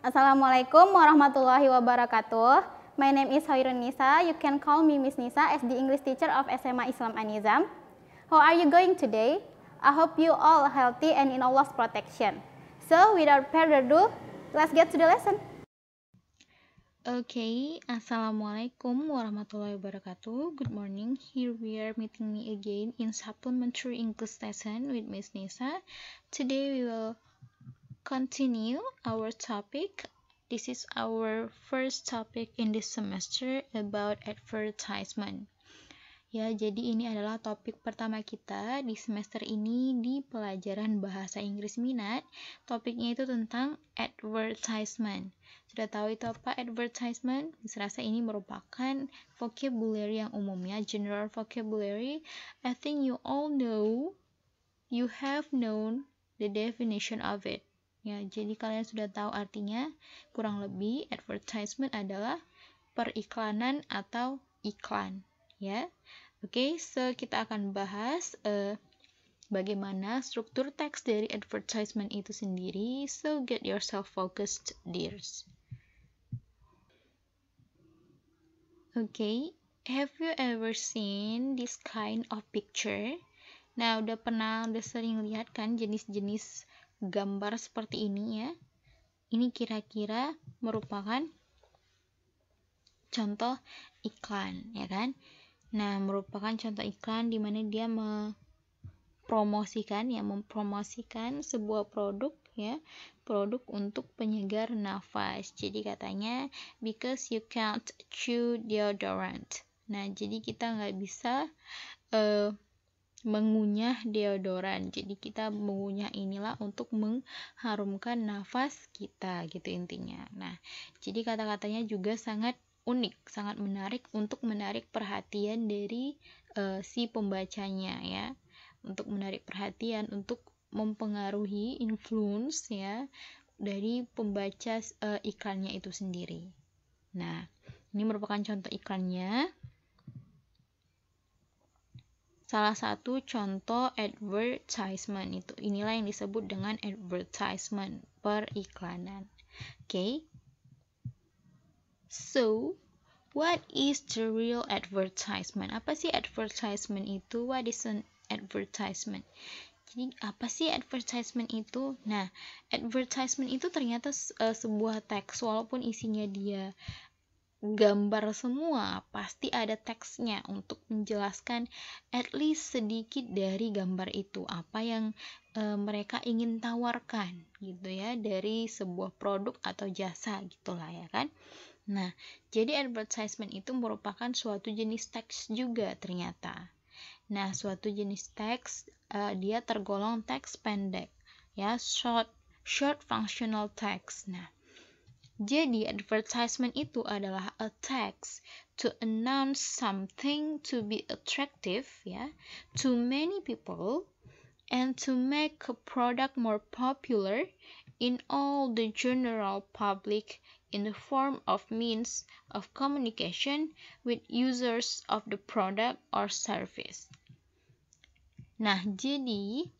Assalamualaikum warahmatullahi wabarakatuh. My name is Hoirun Nisa. You can call me Miss Nisa as the English teacher of SMA Islam Anizam. How are you going today? I hope you all healthy and in Allah's protection. So, without further ado, let's get to the lesson. Okay, Assalamualaikum warahmatullahi wabarakatuh. Good morning. Here we are meeting me again in supplementary English lesson with Miss Nisa. Today we will continue our topic. This is our first topic in this semester about advertisement. Ya, jadi ini adalah topik pertama kita di semester ini di pelajaran bahasa Inggris minat. Topiknya itu tentang advertisement. Sudah tahu itu apa advertisement? Serasa ini merupakan vocabulary yang umumnya, general vocabulary. I think you all know, you have known the definition of it. Ya, jadi kalian sudah tahu artinya. Kurang lebih advertisement adalah periklanan atau iklan, ya. Oke, okay, so kita akan bahas uh, bagaimana struktur teks dari advertisement itu sendiri. So get yourself focused, dears. Okay, have you ever seen this kind of picture? Nah, udah pernah, udah sering lihat kan jenis-jenis gambar seperti ini ya. Ini kira-kira merupakan contoh iklan, ya kan? Nah, merupakan contoh iklan di mana dia mempromosikan ya, mempromosikan sebuah produk ya, produk untuk penyegar nafas. Jadi katanya because you can't chew deodorant. Nah, jadi kita nggak bisa uh, mengunyah deodoran. Jadi kita mengunyah inilah untuk mengharumkan nafas kita gitu intinya. Nah, jadi kata-katanya juga sangat unik, sangat menarik untuk menarik perhatian dari uh, si pembacanya ya. Untuk menarik perhatian, untuk mempengaruhi influence ya dari pembaca uh, iklannya itu sendiri. Nah, ini merupakan contoh iklannya. Salah satu contoh advertisement itu inilah yang disebut dengan advertisement periklanan. Oke. Okay? So, what is the real advertisement? Apa sih advertisement itu? What is an advertisement? Jadi apa sih advertisement itu? Nah, advertisement itu ternyata uh, sebuah teks walaupun isinya dia gambar semua, pasti ada teksnya untuk menjelaskan at least sedikit dari gambar itu apa yang e, mereka ingin tawarkan gitu ya dari sebuah produk atau jasa gitulah ya kan. Nah, jadi advertisement itu merupakan suatu jenis teks juga ternyata. Nah, suatu jenis teks e, dia tergolong teks pendek ya, short short functional text. Nah, jadi, advertisement itu adalah a text to announce something to be attractive ya to many people and to make a product more popular in all the general public in the form of means of communication with users of the product or service. Nah, jadi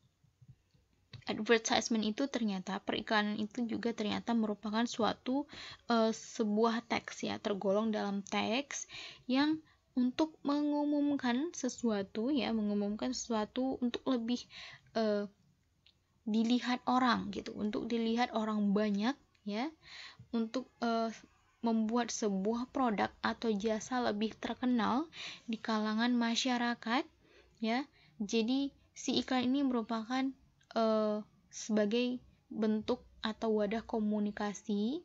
advertisement itu ternyata periklanan itu juga ternyata merupakan suatu uh, sebuah teks ya tergolong dalam teks yang untuk mengumumkan sesuatu ya mengumumkan sesuatu untuk lebih uh, dilihat orang gitu untuk dilihat orang banyak ya untuk uh, membuat sebuah produk atau jasa lebih terkenal di kalangan masyarakat ya jadi si iklan ini merupakan uh, sebagai bentuk atau wadah komunikasi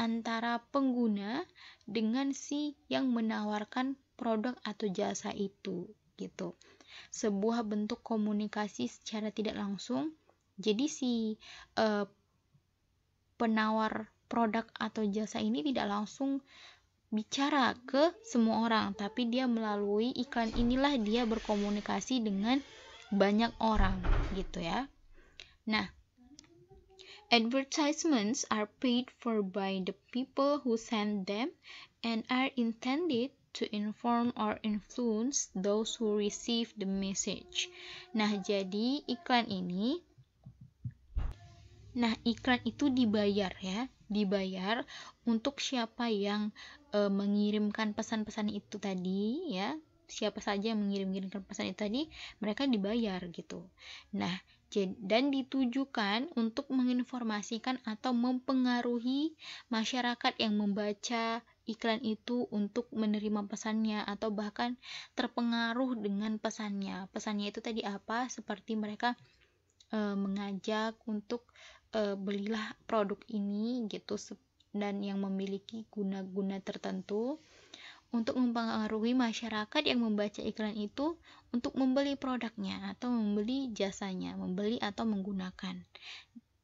antara pengguna dengan si yang menawarkan produk atau jasa itu gitu. Sebuah bentuk komunikasi secara tidak langsung. Jadi si uh, penawar produk atau jasa ini tidak langsung bicara ke semua orang, tapi dia melalui iklan inilah dia berkomunikasi dengan banyak orang gitu ya. Nah, advertisements are paid for by the people who send them and are intended to inform or influence those who receive the message. Nah, jadi iklan ini Nah, iklan itu dibayar ya, dibayar untuk siapa yang e, mengirimkan pesan-pesan itu tadi ya. Siapa saja yang mengirim kirimkan pesan itu tadi, mereka dibayar gitu. Nah, dan ditujukan untuk menginformasikan atau mempengaruhi masyarakat yang membaca iklan itu untuk menerima pesannya atau bahkan terpengaruh dengan pesannya. Pesannya itu tadi apa? Seperti mereka e, mengajak untuk e, belilah produk ini gitu dan yang memiliki guna-guna tertentu untuk mempengaruhi masyarakat yang membaca iklan itu untuk membeli produknya atau membeli jasanya, membeli atau menggunakan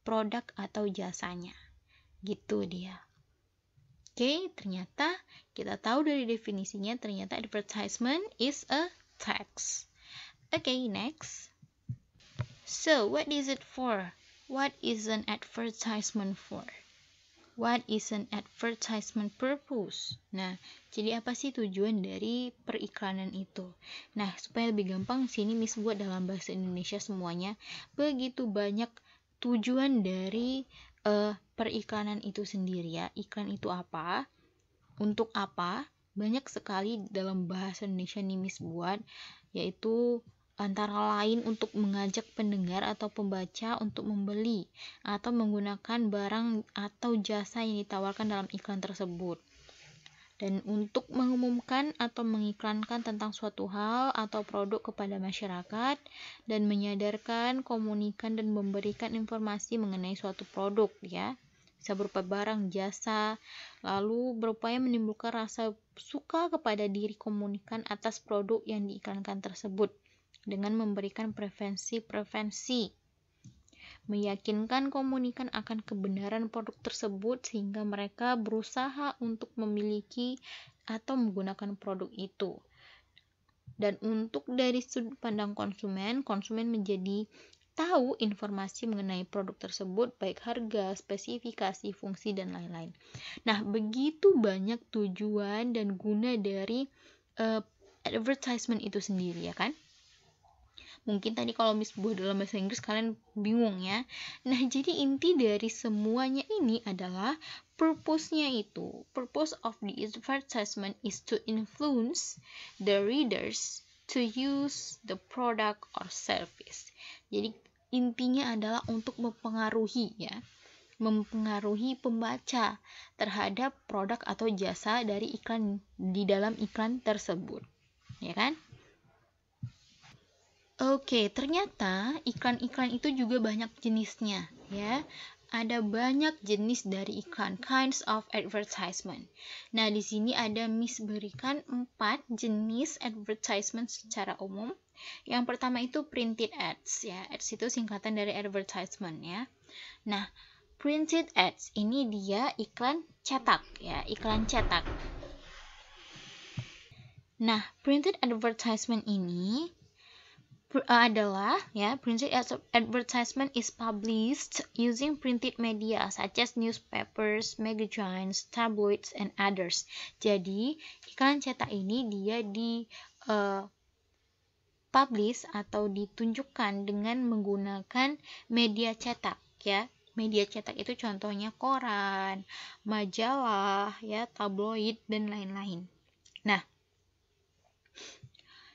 produk atau jasanya. Gitu dia. Oke, ternyata kita tahu dari definisinya ternyata advertisement is a tax. Oke, next. So, what is it for? What is an advertisement for? What is an advertisement purpose? Nah, jadi apa sih tujuan dari periklanan itu? Nah, supaya lebih gampang, sini Miss buat dalam bahasa Indonesia semuanya. Begitu banyak tujuan dari uh, periklanan itu sendiri ya. Iklan itu apa? Untuk apa? Banyak sekali dalam bahasa Indonesia nih Miss buat, yaitu antara lain untuk mengajak pendengar atau pembaca untuk membeli atau menggunakan barang atau jasa yang ditawarkan dalam iklan tersebut. Dan untuk mengumumkan atau mengiklankan tentang suatu hal atau produk kepada masyarakat, dan menyadarkan, komunikan, dan memberikan informasi mengenai suatu produk, ya, bisa berupa barang, jasa, lalu berupaya menimbulkan rasa suka kepada diri komunikan atas produk yang diiklankan tersebut dengan memberikan prevensi-prevensi. Meyakinkan komunikan akan kebenaran produk tersebut sehingga mereka berusaha untuk memiliki atau menggunakan produk itu. Dan untuk dari sudut pandang konsumen, konsumen menjadi tahu informasi mengenai produk tersebut, baik harga, spesifikasi, fungsi, dan lain-lain. Nah, begitu banyak tujuan dan guna dari uh, advertisement itu sendiri, ya kan? mungkin tadi kalau Miss buah dalam bahasa Inggris kalian bingung ya nah jadi inti dari semuanya ini adalah purpose-nya itu purpose of the advertisement is to influence the readers to use the product or service jadi intinya adalah untuk mempengaruhi ya mempengaruhi pembaca terhadap produk atau jasa dari iklan di dalam iklan tersebut ya kan Oke, ternyata iklan-iklan itu juga banyak jenisnya, ya. Ada banyak jenis dari iklan, kinds of advertisement. Nah, di sini ada Miss berikan 4 jenis advertisement secara umum. Yang pertama itu printed ads, ya. Ads itu singkatan dari advertisement, ya. Nah, printed ads ini dia iklan cetak, ya, iklan cetak. Nah, printed advertisement ini Uh, adalah ya printed advertisement is published using printed media such as newspapers, magazines, tabloids and others. Jadi iklan cetak ini dia di uh, publish atau ditunjukkan dengan menggunakan media cetak ya. Media cetak itu contohnya koran, majalah, ya, tabloid dan lain-lain. Nah,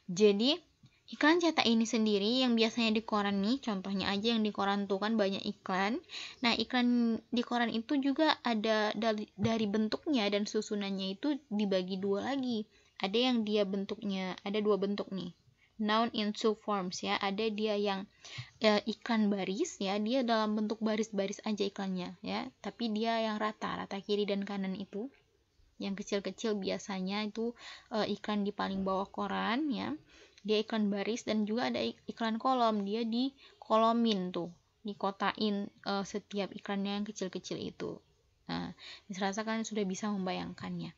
jadi Iklan cetak ini sendiri yang biasanya di koran nih, contohnya aja yang di koran tuh kan banyak iklan. Nah, iklan di koran itu juga ada dari, dari bentuknya dan susunannya itu dibagi dua lagi. Ada yang dia bentuknya, ada dua bentuk nih. Noun in two forms ya, ada dia yang e, iklan baris ya, dia dalam bentuk baris-baris aja iklannya ya, tapi dia yang rata, rata kiri dan kanan itu. Yang kecil-kecil biasanya itu e, iklan di paling bawah koran ya dia iklan baris dan juga ada iklan kolom dia di kolomin tuh dikotain uh, setiap iklannya yang kecil-kecil itu nah dirasa kalian sudah bisa membayangkannya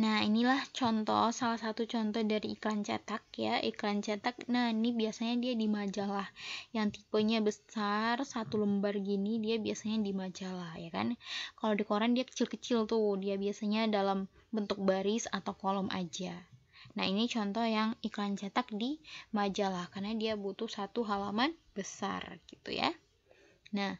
Nah, inilah contoh, salah satu contoh dari iklan cetak ya. Iklan cetak, nah ini biasanya dia di majalah. Yang tipenya besar, satu lembar gini, dia biasanya di majalah ya kan. Kalau di koran dia kecil-kecil tuh, dia biasanya dalam bentuk baris atau kolom aja. Nah, ini contoh yang iklan cetak di majalah karena dia butuh satu halaman besar gitu ya. Nah,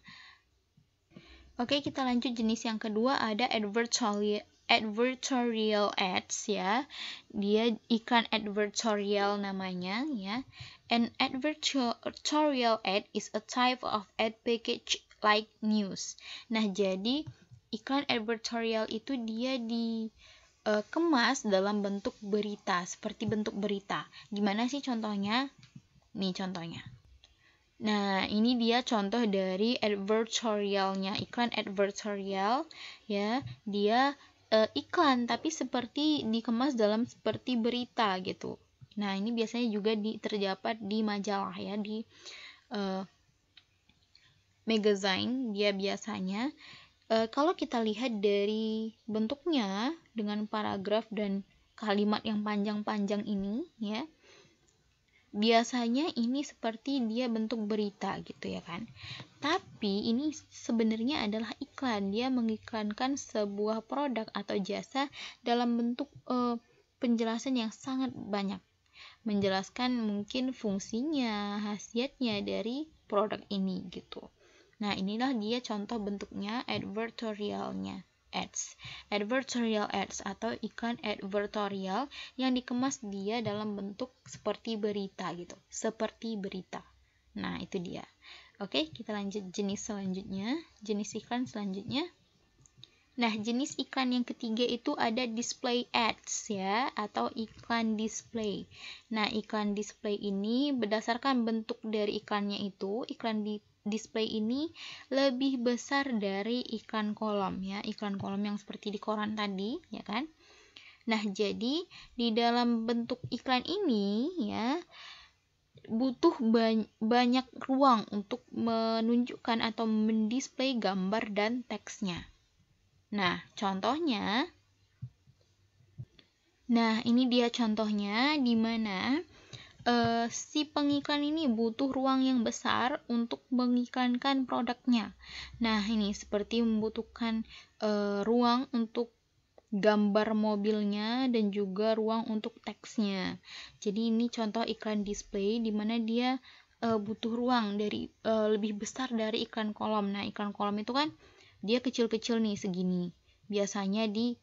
Oke, kita lanjut jenis yang kedua ada advertorial advertorial ads ya. Dia iklan advertorial namanya ya. An advertorial ad is a type of ad package like news. Nah, jadi iklan advertorial itu dia di uh, kemas dalam bentuk berita, seperti bentuk berita. Gimana sih contohnya? Nih contohnya. Nah, ini dia contoh dari advertorialnya, iklan advertorial ya. Dia e, iklan tapi seperti dikemas dalam seperti berita gitu. Nah, ini biasanya juga di, terdapat di majalah ya, di e, magazine dia biasanya e, kalau kita lihat dari bentuknya dengan paragraf dan kalimat yang panjang-panjang ini ya biasanya ini seperti dia bentuk berita gitu ya kan tapi ini sebenarnya adalah iklan dia mengiklankan sebuah produk atau jasa dalam bentuk eh, penjelasan yang sangat banyak menjelaskan mungkin fungsinya khasiatnya dari produk ini gitu nah inilah dia contoh bentuknya advertorialnya ads. Advertorial ads atau iklan advertorial yang dikemas dia dalam bentuk seperti berita gitu, seperti berita. Nah, itu dia. Oke, kita lanjut jenis selanjutnya, jenis iklan selanjutnya. Nah, jenis iklan yang ketiga itu ada display ads ya, atau iklan display. Nah, iklan display ini berdasarkan bentuk dari iklannya itu, iklan di display ini lebih besar dari iklan kolom ya, iklan kolom yang seperti di koran tadi, ya kan? Nah, jadi di dalam bentuk iklan ini ya butuh banyak ruang untuk menunjukkan atau mendisplay gambar dan teksnya. Nah, contohnya Nah, ini dia contohnya di mana uh, si pengiklan ini butuh ruang yang besar untuk mengiklankan produknya. Nah, ini seperti membutuhkan uh, ruang untuk gambar mobilnya dan juga ruang untuk teksnya. Jadi ini contoh iklan display di mana dia uh, butuh ruang dari uh, lebih besar dari iklan kolom. Nah, iklan kolom itu kan dia kecil-kecil nih segini. Biasanya di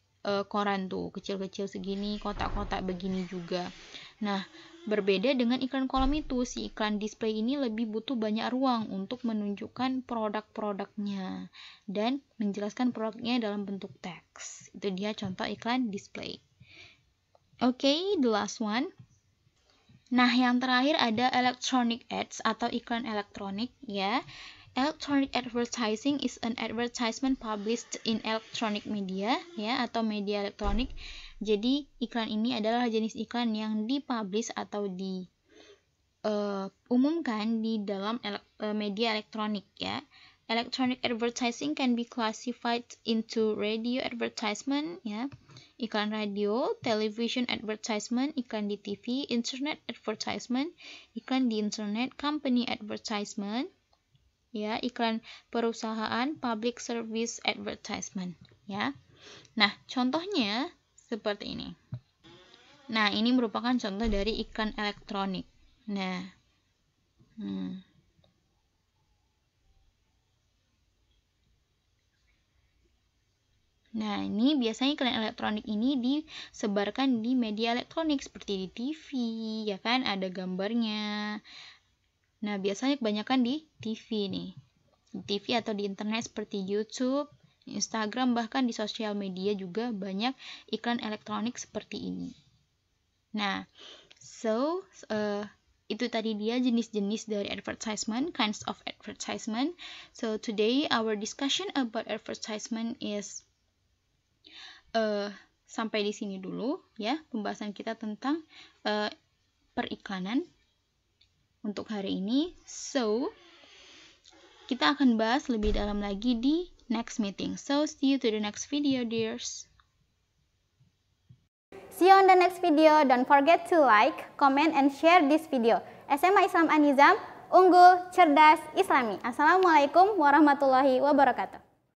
koran tuh kecil-kecil segini, kotak-kotak begini juga. Nah, Berbeda dengan iklan kolam itu, si iklan display ini lebih butuh banyak ruang untuk menunjukkan produk-produknya dan menjelaskan produknya dalam bentuk teks. Itu dia contoh iklan display. Oke, okay, the last one. Nah, yang terakhir ada electronic ads atau iklan elektronik ya. Electronic advertising is an advertisement published in electronic media ya atau media elektronik jadi, iklan ini adalah jenis iklan yang dipublish atau di uh, umumkan di dalam ele eh, media elektronik ya. Electronic advertising can be classified into radio advertisement ya, iklan radio, television advertisement, iklan di TV, internet advertisement, iklan di internet, company advertisement, ya, iklan perusahaan, public service advertisement ya. Nah, contohnya seperti ini. Nah, ini merupakan contoh dari iklan elektronik. Nah, hmm. Nah, ini biasanya iklan elektronik ini disebarkan di media elektronik seperti di TV, ya kan? Ada gambarnya. Nah, biasanya kebanyakan di TV nih. Di TV atau di internet seperti YouTube, Instagram, bahkan di sosial media juga banyak iklan elektronik seperti ini. Nah, so uh, itu tadi dia jenis-jenis dari advertisement, kinds of advertisement. So today our discussion about advertisement is uh, sampai di sini dulu ya pembahasan kita tentang uh, periklanan untuk hari ini. So kita akan bahas lebih dalam lagi di next meeting. So, see you to the next video, dears. See you on the next video. Don't forget to like, comment, and share this video. SMA Islam Anizam, unggul, cerdas, islami. Assalamualaikum warahmatullahi wabarakatuh.